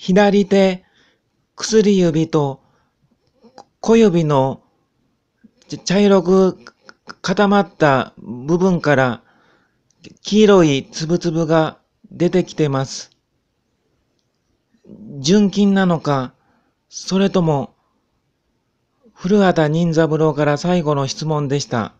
左手薬指と小指の茶色く固まった部分から黄色いつぶつぶが出てきてます。純金なのか、それとも古畑任三郎から最後の質問でした。